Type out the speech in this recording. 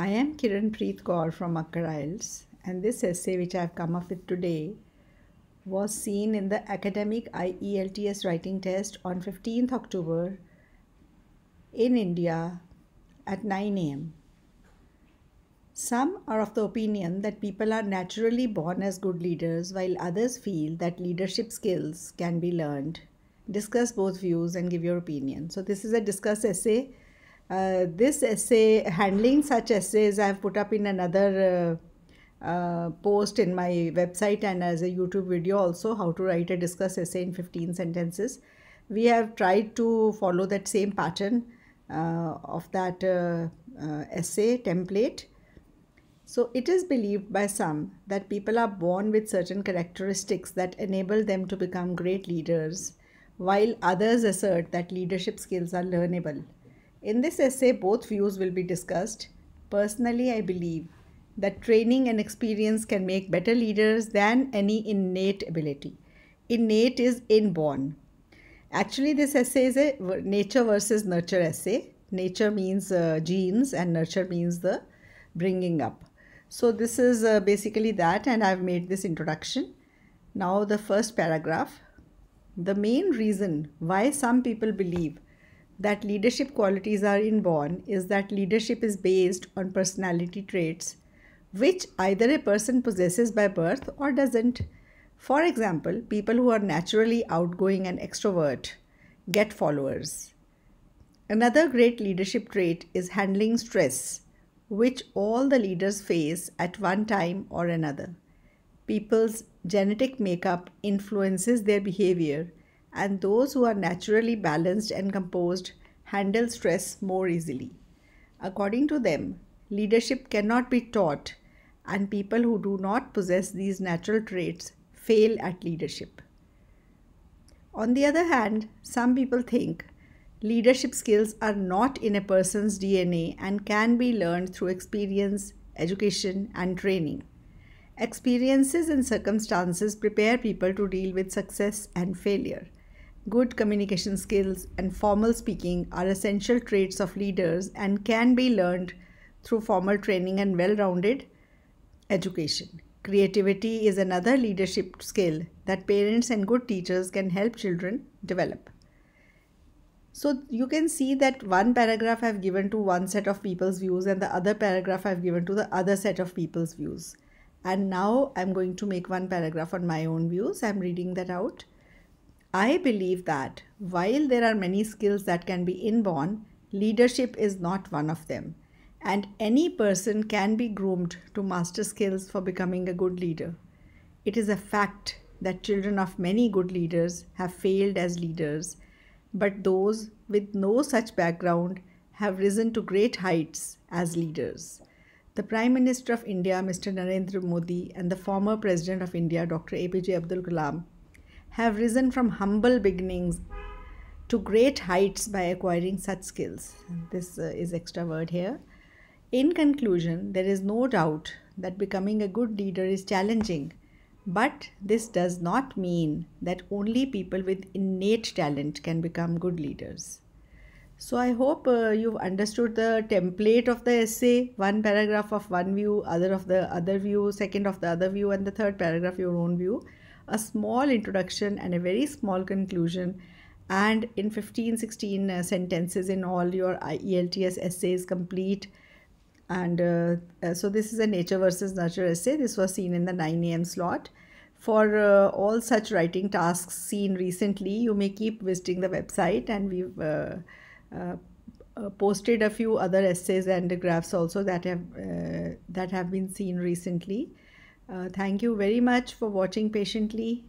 I am Kiran Preet Kaur from Akkar Isles, and this essay which I have come up with today was seen in the academic IELTS writing test on 15th October in India at 9 a.m. Some are of the opinion that people are naturally born as good leaders, while others feel that leadership skills can be learned. Discuss both views and give your opinion. So, this is a discuss essay uh, this essay, handling such essays, I have put up in another uh, uh, post in my website and as a YouTube video also, how to write a discuss essay in 15 sentences. We have tried to follow that same pattern uh, of that essay template. So it is believed by some that people are born with certain characteristics that enable them to become great leaders, while others assert that leadership skills are learnable. In this essay, both views will be discussed. Personally, I believe that training and experience can make better leaders than any innate ability. Innate is inborn. Actually, this essay is a nature versus nurture essay. Nature means uh, genes and nurture means the bringing up. So this is uh, basically that and I've made this introduction. Now the first paragraph. The main reason why some people believe that leadership qualities are inborn is that leadership is based on personality traits which either a person possesses by birth or doesn't. For example, people who are naturally outgoing and extrovert get followers. Another great leadership trait is handling stress, which all the leaders face at one time or another. People's genetic makeup influences their behavior and those who are naturally balanced and composed handle stress more easily. According to them, leadership cannot be taught, and people who do not possess these natural traits fail at leadership. On the other hand, some people think leadership skills are not in a person's DNA and can be learned through experience, education, and training. Experiences and circumstances prepare people to deal with success and failure. Good communication skills and formal speaking are essential traits of leaders and can be learned through formal training and well rounded education. Creativity is another leadership skill that parents and good teachers can help children develop. So you can see that one paragraph I've given to one set of people's views and the other paragraph I've given to the other set of people's views. And now I'm going to make one paragraph on my own views. I'm reading that out. I believe that while there are many skills that can be inborn, leadership is not one of them. And any person can be groomed to master skills for becoming a good leader. It is a fact that children of many good leaders have failed as leaders, but those with no such background have risen to great heights as leaders. The Prime Minister of India, Mr. Narendra Modi, and the former President of India, Dr. APJ Abdul Kalam, have risen from humble beginnings to great heights by acquiring such skills. This uh, is extra word here. In conclusion, there is no doubt that becoming a good leader is challenging, but this does not mean that only people with innate talent can become good leaders. So I hope uh, you've understood the template of the essay, one paragraph of one view, other of the other view, second of the other view and the third paragraph your own view a small introduction and a very small conclusion and in 15 16 uh, sentences in all your elts essays complete and uh, uh, so this is a nature versus nurture essay this was seen in the 9 a.m slot for uh, all such writing tasks seen recently you may keep visiting the website and we've uh, uh, posted a few other essays and graphs also that have that have been seen recently uh, thank you very much for watching patiently.